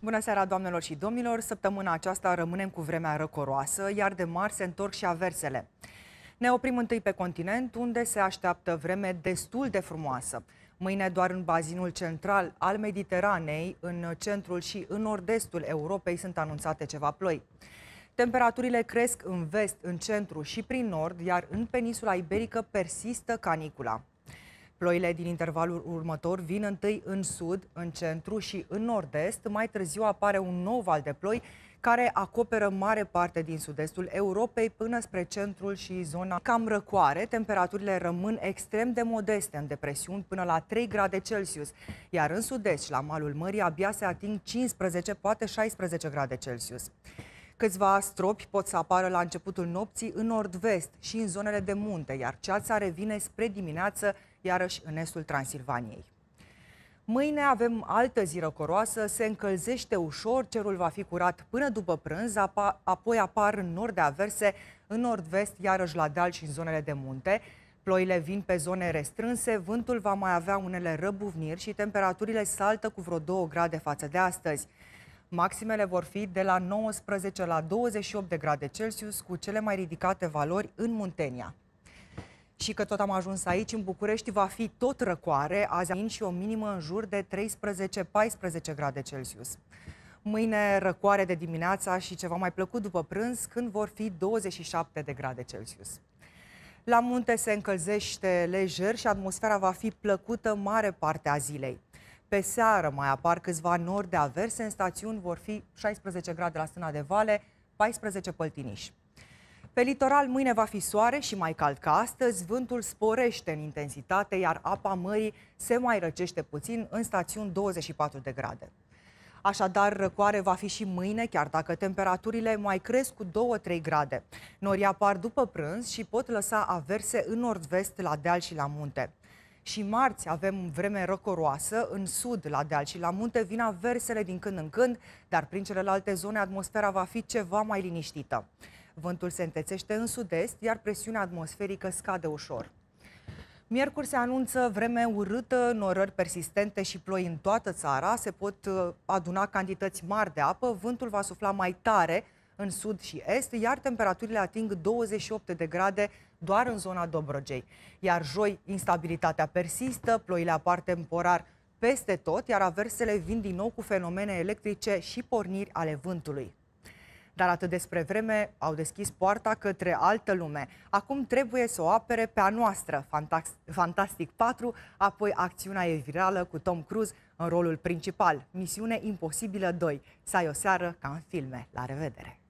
Bună seara, doamnelor și domnilor! Săptămâna aceasta rămânem cu vremea răcoroasă, iar de mari se întorc și aversele. Ne oprim întâi pe continent, unde se așteaptă vreme destul de frumoasă. Mâine doar în bazinul central al Mediteranei, în centrul și în nord-estul Europei sunt anunțate ceva ploi. Temperaturile cresc în vest, în centru și prin nord, iar în peninsula iberică persistă canicula. Ploile din intervalul următor vin întâi în sud, în centru și în nord-est. Mai târziu apare un nou val de ploi care acoperă mare parte din sud-estul Europei până spre centrul și zona cam răcoare. Temperaturile rămân extrem de modeste, în depresiuni până la 3 grade Celsius, iar în sud-est și la malul mării abia se ating 15, poate 16 grade Celsius. Câțiva stropi pot să apară la începutul nopții în nord-vest și în zonele de munte, iar ceața revine spre dimineață iarăși în estul Transilvaniei. Mâine avem altă zi răcoroasă, se încălzește ușor, cerul va fi curat până după prânz, apa, apoi apar în nord averse, în nord-vest, iarăși la deal și în zonele de munte. Ploile vin pe zone restrânse, vântul va mai avea unele răbuvniri și temperaturile saltă cu vreo 2 grade față de astăzi. Maximele vor fi de la 19 la 28 de grade Celsius, cu cele mai ridicate valori în Muntenia și că tot am ajuns aici, în București va fi tot răcoare, azi și o minimă în jur de 13-14 grade Celsius. Mâine răcoare de dimineața și ceva mai plăcut după prânz, când vor fi 27 de grade Celsius. La munte se încălzește lejer și atmosfera va fi plăcută mare parte a zilei. Pe seară mai apar câțiva nori de averse, în stațiuni vor fi 16 grade la stâna de vale, 14 păltiniși. Pe litoral mâine va fi soare și mai cald ca astăzi, vântul sporește în intensitate, iar apa mării se mai răcește puțin în stațiuni 24 de grade. Așadar, răcoare va fi și mâine, chiar dacă temperaturile mai cresc cu 2-3 grade. Nori apar după prânz și pot lăsa averse în nord-vest, la deal și la munte. Și marți avem vreme răcoroasă, în sud, la deal și la munte, vin aversele din când în când, dar prin celelalte zone atmosfera va fi ceva mai liniștită. Vântul se întețește în sud-est, iar presiunea atmosferică scade ușor. Miercuri se anunță vreme urâtă, norări persistente și ploi în toată țara. Se pot uh, aduna cantități mari de apă, vântul va sufla mai tare în sud și est, iar temperaturile ating 28 de grade doar în zona Dobrogei. Iar joi, instabilitatea persistă, ploile apar temporar peste tot, iar aversele vin din nou cu fenomene electrice și porniri ale vântului. Dar atât despre vreme au deschis poarta către altă lume. Acum trebuie să o apere pe a noastră, Fantastic 4, apoi acțiunea e virală cu Tom Cruise în rolul principal. Misiune imposibilă 2. Să ai o seară ca în filme. La revedere!